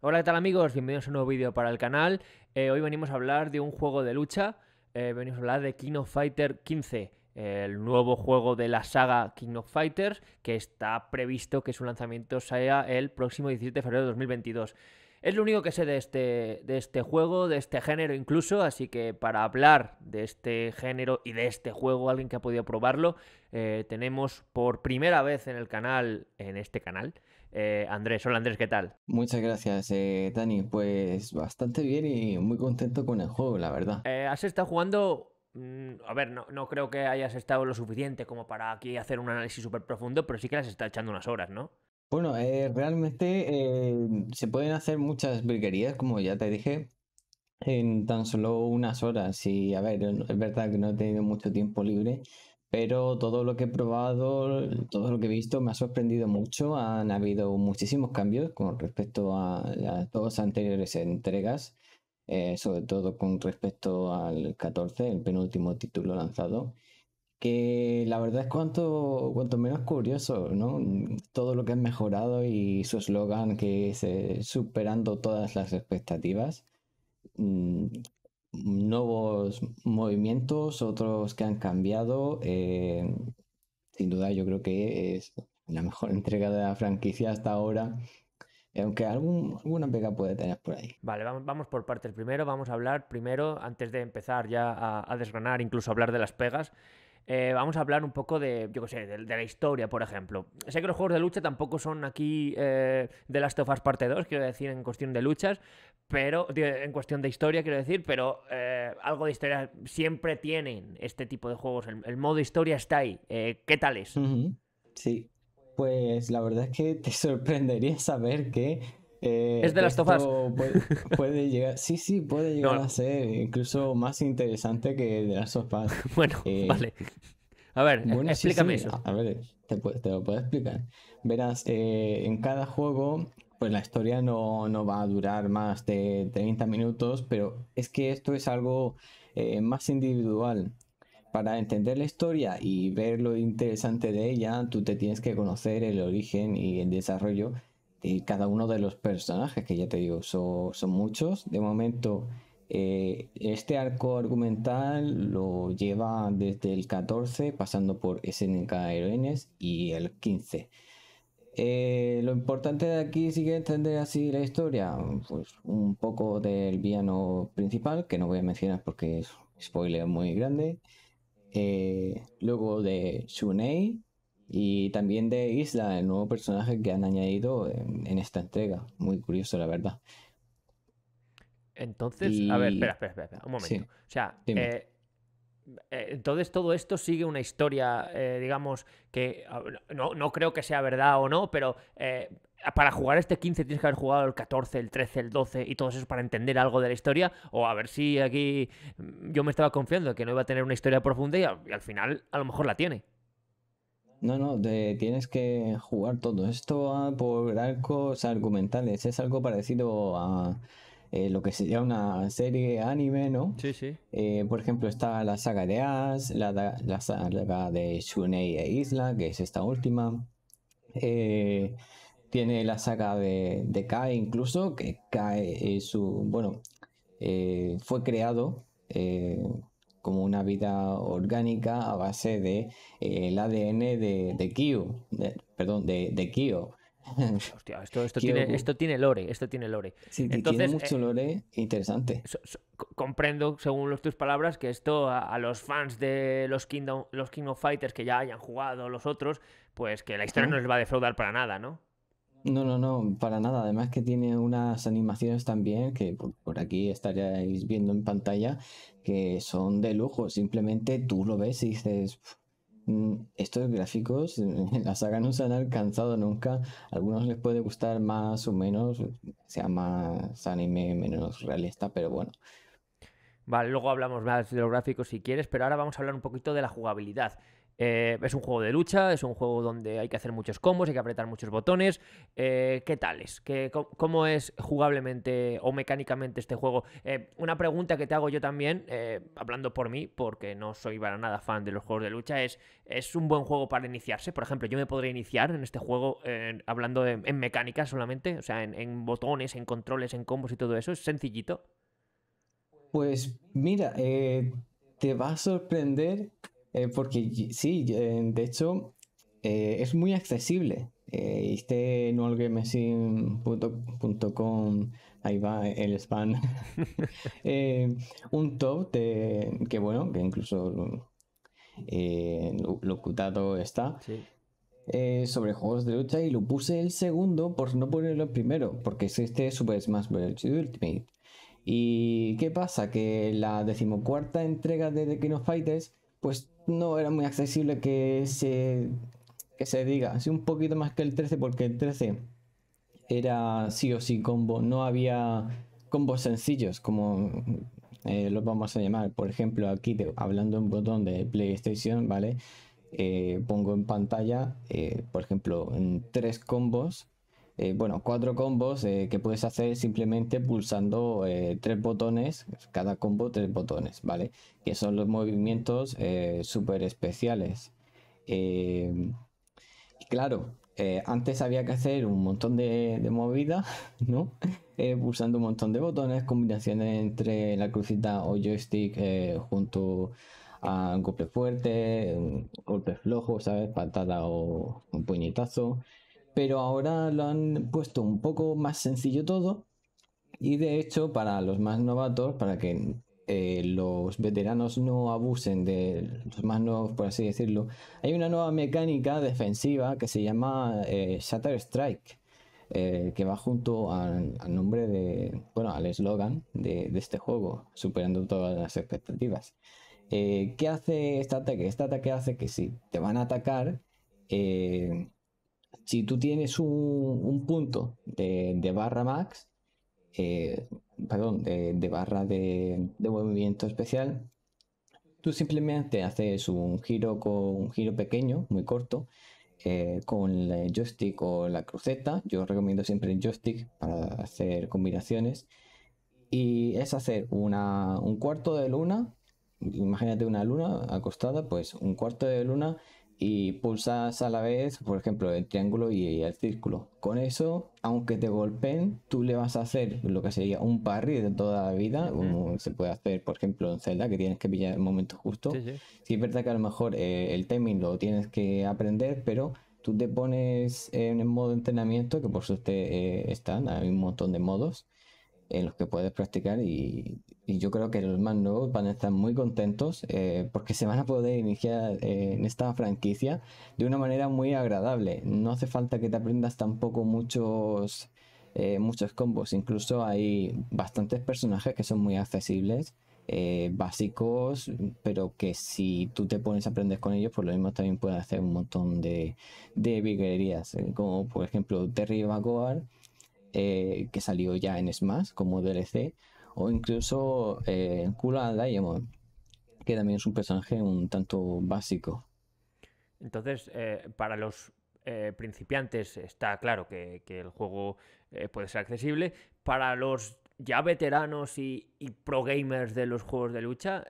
Hola, ¿qué tal amigos? Bienvenidos a un nuevo vídeo para el canal. Eh, hoy venimos a hablar de un juego de lucha. Eh, venimos a hablar de King of Fighter 15, el nuevo juego de la saga King of Fighters, que está previsto que su lanzamiento sea el próximo 17 de febrero de 2022. Es lo único que sé de este, de este juego, de este género incluso, así que para hablar de este género y de este juego, alguien que ha podido probarlo, eh, tenemos por primera vez en el canal, en este canal, eh, Andrés. Hola Andrés, ¿qué tal? Muchas gracias, eh, Dani. Pues bastante bien y muy contento con el juego, la verdad. Eh, has estado jugando mm, a ver, no, creo que hayas estado lo suficiente como para aquí hacer un análisis súper profundo, pero sí que las está echando unas horas, ¿no? Bueno, eh, realmente se pueden hacer muchas virguerías, como ya te dije, en tan solo unas horas. Y a ver, es verdad que no he tenido mucho tiempo libre pero todo lo que he probado, todo lo que he visto me ha sorprendido mucho. Han habido muchísimos cambios con respecto a las dos anteriores entregas, eh, sobre todo con respecto al 14, el penúltimo título lanzado. Que la verdad es cuanto, cuanto menos curioso, ¿no? Todo lo que han mejorado y su eslogan que es eh, superando todas las expectativas mm, nuevos movimientos, otros que han cambiado. Eh, sin duda, yo creo que es la mejor entrega de la franquicia hasta ahora. Aunque algún, alguna pega puede tener por ahí. Vale, vamos, vamos por partes. Primero, vamos a hablar, primero, antes de empezar ya a, a desgranar, incluso hablar de las pegas, eh, vamos a hablar un poco de, yo qué sé, de, la historia, por ejemplo. Sé que los juegos de lucha tampoco son aquí eh, de las Us parte 2, quiero decir, en cuestión de luchas, pero en cuestión de historia, quiero decir, pero eh, algo de historia siempre tienen este tipo de juegos. El, modo historia está ahí. ¿Qué tal es? Sí. Pues la verdad es que te sorprendería saber que eh, es de las tofas. Puede, llegar, sí, sí, puede llegar a ser incluso más interesante que de las tofas. Bueno, eh, vale. A ver, explícame eso. A ver, te, lo puedo explicar. Verás, eh, en cada juego, pues la historia no, no, va a durar más de 30 minutos, pero es que esto es algo más individual. Para entender la historia y ver lo interesante de ella, tú te tienes que conocer el origen y el desarrollo y cada uno de los personajes, que ya te digo, son, muchos. De momento, eh, este arco argumental lo lleva desde el 14, pasando por SNK Heroines y el 15. Eh, lo importante de aquí sigue entender así la historia, pues un poco del piano principal, que no voy a mencionar porque es spoiler muy grande. Eh, luego de Shunei, y también de Isla, el nuevo personaje que han añadido en, esta entrega. Muy curioso, la verdad. Entonces, a ver, espera, espera, espera, un momento. O sea, eh, eh, entonces todo esto sigue una historia, eh, digamos, que no, creo que sea verdad o no, pero para jugar este 15 tienes que haber jugado el 14, el 13, el 12 y todo eso para entender algo de la historia. O a ver si aquí mm, yo me estaba confiando que no iba a tener una historia profunda y al final a lo mejor la tiene. No, no, tienes que jugar todo. Esto por arcos argumentales. Es algo parecido a eh, lo que sería una serie anime, ¿no? Sí, sí. Eh, por ejemplo, está la saga de As, la, saga de Shunei e Isla, que es esta última. Eh, tiene la saga de, de Kai, incluso, que Kai su. Bueno, fue creado como una vida orgánica a base de eh, el ADN de, de Kyo, perdón, de, de Kyo. Hostia, esto, esto, Tiene, esto, tiene, lore, esto tiene lore. Entonces, tiene mucho eh, lore interesante. comprendo, según tus palabras, que esto a, los fans de los Kingdom, los King of Fighters que ya hayan jugado los otros, pues que la historia no les va a defraudar para nada, ¿no? No, no, no, para nada. Además que tiene unas animaciones también que por, aquí estaréis viendo en pantalla que son de lujo. Simplemente tú lo ves y dices, mm, estos gráficos en la saga no se han alcanzado nunca. A algunos les puede gustar más o menos, sea más anime, menos realista, pero bueno. Vale, luego hablamos más de los gráficos si quieres, pero ahora vamos a hablar un poquito de la jugabilidad. Eh, es un juego de lucha, es un juego donde hay que hacer muchos combos, hay que apretar muchos botones. Eh, ¿Qué tal es? ¿Cómo es jugablemente o mecánicamente este juego? Eh, una pregunta que te hago yo también, hablando por mí, porque no soy para nada fan de los juegos de lucha, es, ¿es un buen juego para iniciarse? Por ejemplo, yo me podría iniciar en este juego hablando en mecánica solamente, o sea, en, en botones, en controles, en combos y todo eso. ¿Es sencillito? Pues mira, te va a sorprender eh, porque sí, eh, de hecho, eh, es muy accesible. este com ahí va el spam. un top que bueno, que incluso locutado está. sobre juegos de lucha y lo puse el segundo por no ponerlo primero, porque existe Super Smash Bros. Ultimate. ¿Y qué pasa? Que la decimocuarta entrega de The King of Fighters pues no era muy accesible que se, se diga. Así un poquito más que el 13, porque el 13 era sí o sí combo. No había combos sencillos, como eh, los vamos a llamar. Por ejemplo, aquí hablando hablando un botón de PlayStation, ¿vale? Eh, pongo en pantalla, eh, por ejemplo, en tres combos eh, bueno, cuatro combos eh, que puedes hacer simplemente pulsando eh, tres botones, cada combo tres botones, ¿vale? Que son los movimientos súper especiales. claro, antes había que hacer un montón de, de movidas, ¿no? pulsando un montón de botones, combinaciones entre la crucita o joystick junto a un golpe fuerte, un mm, golpe flojo, ¿sabes? Patada o un puñetazo pero ahora lo han puesto un poco más sencillo todo. Y de hecho, para los más novatos, para que eh, los veteranos no abusen de los más nuevos, por así decirlo, hay una nueva mecánica defensiva que se llama eh, Shatter Strike, eh, que va junto al nombre de, bueno, al eslogan de, este juego, superando todas las expectativas. ¿Qué hace este ataque? Este ataque hace que si te van a atacar, si tú tienes un, punto de, barra max, eh, perdón, de, barra de, movimiento especial, tú simplemente haces un giro con un giro pequeño, muy corto, eh, con el joystick o la cruceta. Yo recomiendo siempre el joystick para hacer combinaciones. Y es hacer un cuarto de luna, imagínate una luna acostada, pues un cuarto de luna y pulsas a la vez, por ejemplo, el triángulo y el círculo. Con eso, aunque te golpeen, tú le vas a hacer lo que sería un parry de toda la vida, como se puede hacer, por ejemplo, en Zelda, que tienes que pillar el momento justo. Sí, es verdad que a lo mejor eh, el timing lo tienes que aprender, pero tú te pones en el modo de entrenamiento, que por suerte eh, están, hay un montón de modos en los que puedes practicar y y yo creo que los más nuevos van a estar muy contentos eh, porque se van a poder iniciar eh, en esta franquicia de una manera muy agradable. No hace falta que te aprendas tampoco muchos, eh, muchos combos. Incluso hay bastantes personajes que son muy accesibles, básicos, pero que si tú te pones a aprender con ellos, por lo mismo también puedes hacer un montón de, de viguerías. como por ejemplo Terry eh, que salió ya en Smash como DLC o incluso Kula eh, Diamond, que también es un personaje un tanto básico. Entonces, eh, para los eh, principiantes está claro que, el juego puede ser accesible. Para los ya veteranos y, y pro gamers de los juegos de lucha,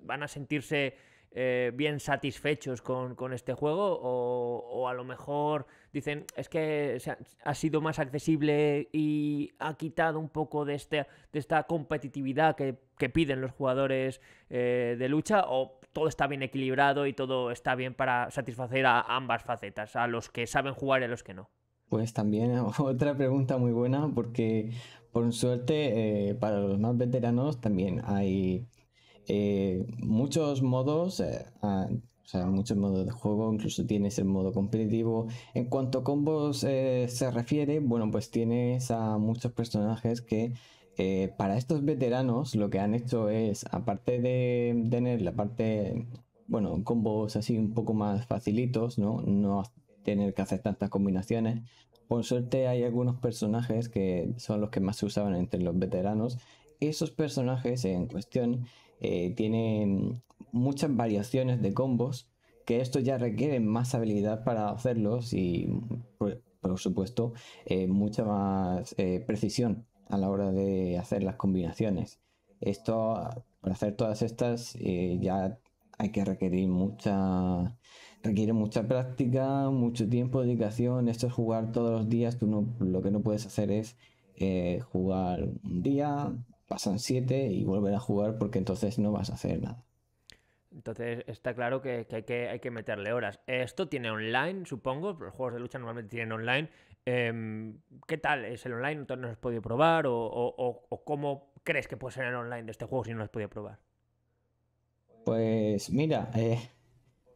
van a sentirse eh, bien satisfechos con, este juego o, a lo mejor dicen es que ha, sido más accesible y ha quitado un poco de, este, esta competitividad que, piden los jugadores eh, de lucha o todo está bien equilibrado y todo está bien para satisfacer a ambas facetas, a los que saben jugar y a los que no. Pues también otra pregunta muy buena porque por suerte eh, para los más veteranos también hay eh, muchos modos, eh, o sea, muchos modos de juego, incluso tienes el modo competitivo. En cuanto a combos eh, se refiere, bueno, pues tienes a muchos personajes que para estos veteranos lo que han hecho es, aparte de tener la parte, bueno, combos así un poco más facilitos, ¿no? No tener que hacer tantas combinaciones. Por suerte hay algunos personajes que son los que más se usaban entre los veteranos. Esos personajes en cuestión eh, tienen muchas variaciones de combos, que esto ya requiere más habilidad para hacerlos y, pues, por, supuesto, eh, mucha más eh, precisión a la hora de hacer las combinaciones. Esto, para hacer todas estas, ya hay que requerir mucha requiere mucha práctica, mucho tiempo, dedicación. Esto es jugar todos los días. Tú lo que no puedes hacer es jugar un día, pasan siete y vuelven a jugar porque entonces no vas a hacer nada. Entonces está claro que, hay que, meterle horas. Eh, esto tiene online, supongo, los juegos de lucha normalmente tienen online. Em, ¿Qué tal es el online? ¿No has podido probar? ¿O, cómo crees que puede ser el online de este juego si no lo has podido probar? Pues mira, eh,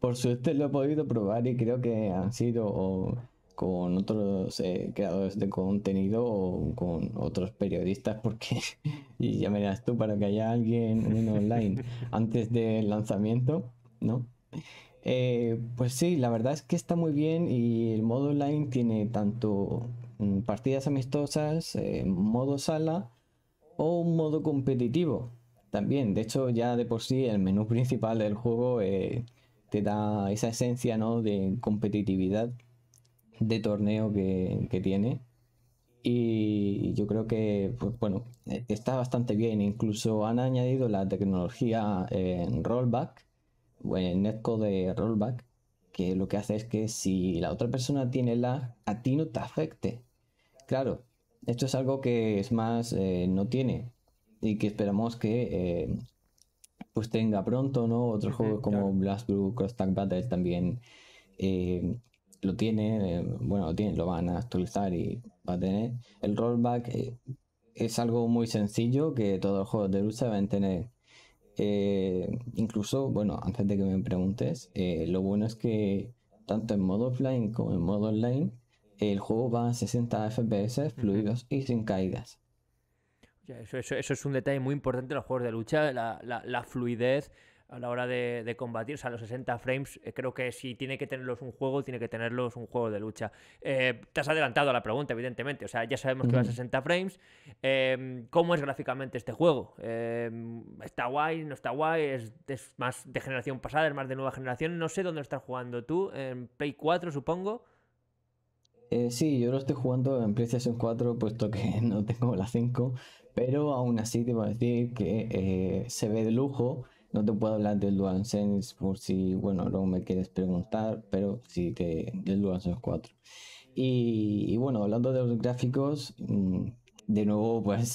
por suerte lo he podido probar y creo que han sido con otros eh, creadores de contenido o con otros periodistas, porque y ya verás tú, para que haya alguien en online antes del lanzamiento, ¿no? Eh, pues sí, la verdad es que está muy bien y el modo online tiene tanto mm, partidas amistosas, eh, modo sala o un modo competitivo también. De hecho, ya de por sí el menú principal del juego te da esa esencia de competitividad de torneo que, tiene. Y yo creo que, pues, bueno, e, está bastante bien. Incluso han añadido la tecnología eh, en rollback, o en netcode de rollback, que lo que hace es que si la otra persona tiene lag, a ti no te afecte. Claro, esto es algo que es más eh, no tiene y que esperamos que eh, pues tenga pronto, ¿no? otro juego como Blast Blue, Cross tank Battle también lo tiene, eh, bueno, lo, tiene, lo van a actualizar y va a tener. El rollback eh, es algo muy sencillo que todos los juegos de lucha van a tener. Eh, incluso, bueno, antes de que me preguntes, lo bueno es que tanto en modo offline como en modo online, el juego va a 60 FPS fluidos y sin caídas. Eso, es un detalle muy importante en los juegos de lucha, la, la, la fluidez a la hora de, de, combatir. O sea, los 60 frames, eh, creo que si tiene que tenerlos un juego, tiene que tenerlos un juego de lucha. Eh, te has adelantado a la pregunta, evidentemente. O sea, ya sabemos que va a 60 frames. Em, ¿Cómo es gráficamente este juego? Em, ¿Está guay? ¿No está guay? ¿Es, es más de generación pasada? ¿Es más de nueva generación? No sé dónde estás jugando tú. En Play 4, supongo. Eh, sí, yo lo estoy jugando en PlayStation 4, puesto que no tengo la 5, pero aún así te voy a decir que se ve de lujo no te puedo hablar del DualSense por si, bueno, luego me quieres preguntar, pero sí que del DualSense 4. Y, bueno, hablando de los gráficos, mm, de nuevo, pues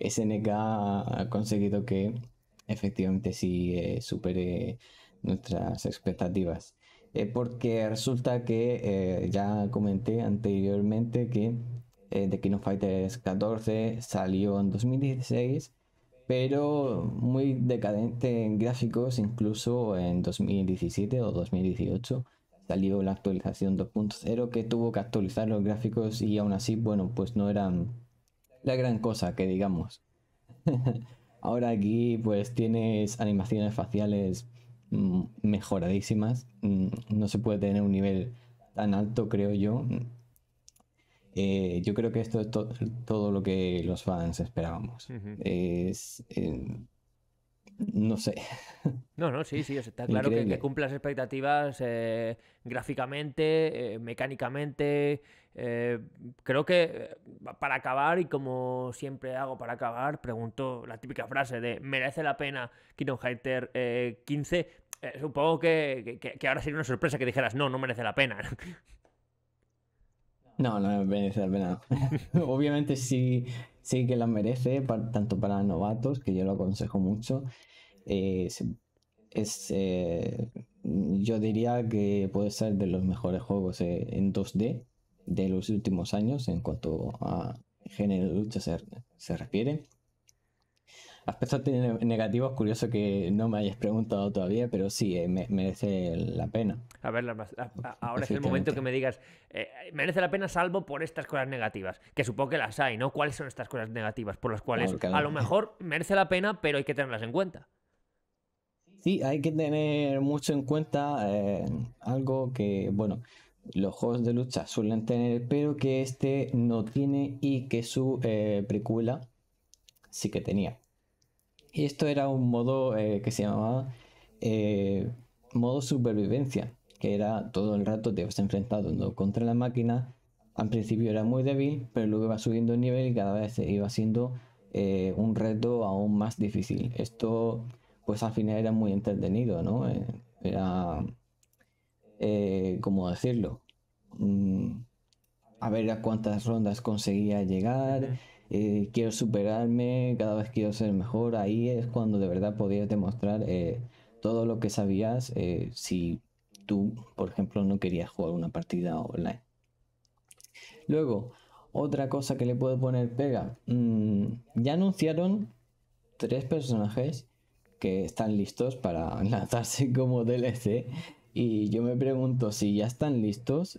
SNK ha conseguido que efectivamente sí eh, supere nuestras expectativas. Eh, porque resulta que eh, ya comenté anteriormente que The King of Fighters 14 salió en 2016 pero muy decadente en gráficos, incluso en 2017 o 2018 salió la actualización 2.0 que tuvo que actualizar los gráficos y aún así, bueno, pues no eran la gran cosa que digamos. Ahora aquí pues tienes animaciones faciales mm, mejoradísimas, mm, no se puede tener un nivel tan alto creo yo, eh, yo creo que esto es todo lo que los fans esperábamos. Eh, no sé. No, no, sí, sí, está claro que, cumple las expectativas eh, gráficamente, mecánicamente. creo que para acabar, y como siempre hago para acabar, pregunto la típica frase de ¿merece la pena Kingdom Hyper 15? supongo que, ahora sería una sorpresa que dijeras no, no merece la pena. No, no merece Obviamente sí, sí que la merece, tanto para novatos, que yo lo aconsejo mucho. Eh, eh, yo diría que puede ser de los mejores juegos eh, en 2D de los últimos años en cuanto a género de lucha se refiere. Aspectos negativos, curioso que no me hayas preguntado todavía, pero sí, eh, merece la pena. A ver, ahora es el momento que me digas, eh, merece la pena salvo por estas cosas negativas, que supongo que las hay, ¿no? ¿Cuáles son estas cosas negativas por las cuales a lo mejor merece la pena, pero hay que tenerlas en cuenta? Sí, hay que tener mucho en cuenta eh, algo que, bueno, los juegos de lucha suelen tener, pero que este no tiene y que su precuela sí que tenía. Y esto era un modo eh, que se llamaba eh, modo supervivencia, que era todo el rato te vas enfrentando contra la máquina. Al principio era muy débil, pero luego iba subiendo el nivel y cada vez iba siendo eh, un reto aún más difícil. Esto, pues al final era muy entretenido, ¿no? era, ¿cómo decirlo? Mm, a ver a cuántas rondas conseguía llegar. Eh, quiero superarme, cada vez quiero ser mejor, ahí es cuando de verdad podías demostrar eh, todo lo que sabías eh, si tú, por ejemplo, no querías jugar una partida online. Luego, otra cosa que le puedo poner pega, mm, ya anunciaron tres personajes que están listos para lanzarse como DLC y yo me pregunto si ya están listos,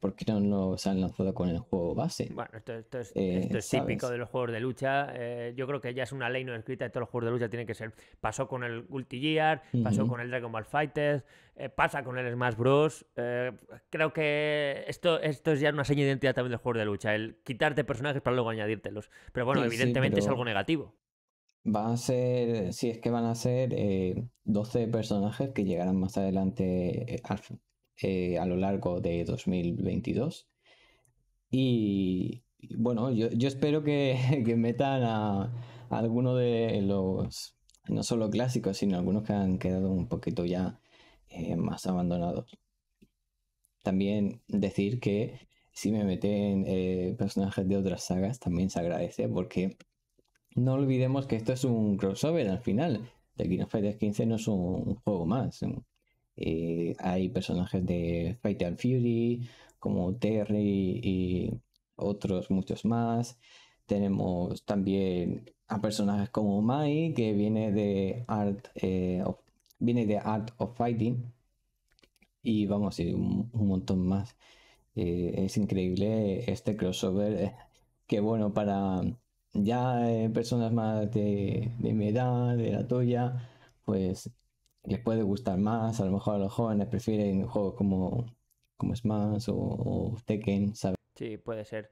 ¿por qué no, se han lanzado con el juego base? Bueno, esto, es, eh, típico de los juegos de lucha. Eh, yo creo que ya es una ley no escrita de todos los juegos de lucha, tiene que ser. Pasó con el Ulti Gear, pasó con el Dragon Ball Fighters, eh, pasa con el Smash Bros. creo que esto, esto es ya una seña de identidad también del juego de lucha, el quitarte personajes para luego añadírtelos. Pero bueno, evidentemente es algo negativo. Va a ser, si es que van a ser 12 personajes que llegarán más adelante al, eh, a lo largo de 2022. Y, bueno, yo, espero que, metan a, alguno de los, no solo clásicos, sino algunos que han quedado un poquito ya eh, más abandonados. También decir que si me meten eh, personajes de otras sagas, también se agradece porque no olvidemos que esto es un crossover al final. de King of Fighters 15 no es un, juego más, eh, hay personajes de Fight and Fury, como Terry y otros muchos más. Tenemos también a personajes como Mai, que viene de Art, eh, of, viene de Art of Fighting. Y vamos, a un, un montón más. Eh, es increíble este crossover. Que bueno, para ya personas más de, de mi edad, de la tuya, pues les puede gustar más. A lo mejor a los jóvenes prefieren juegos como, como Smash o, Tekken, ¿sabes? Sí, puede ser.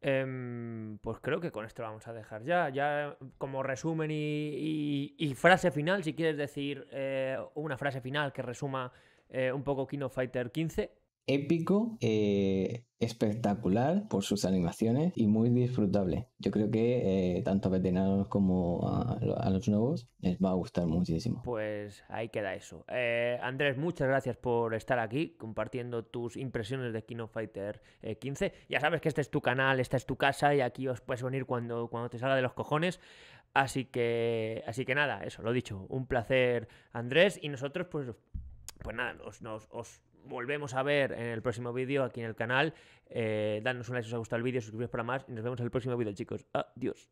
Em, pues creo que con esto vamos a dejar ya. Ya em, como resumen y, frase final, si quieres decir eh, una frase final que resuma eh, un poco Kino Fighter 15 épico, eh, espectacular por sus animaciones y muy disfrutable. Yo creo que eh, tanto a veteranos como a, los nuevos les va a gustar muchísimo. Pues ahí queda eso. Eh, Andrés, muchas gracias por estar aquí compartiendo tus impresiones de Kino Fighter 15. Ya sabes que este es tu canal, esta es tu casa y aquí os puedes venir cuando, cuando te salga de los cojones. Así que, así que nada, eso, lo dicho, un placer Andrés y nosotros pues pues nada, nos, os volvemos a ver en el próximo vídeo aquí en el canal. Eh, danos un like si os ha gustado el vídeo, suscribiros para más y nos vemos en el próximo vídeo, chicos. Adiós.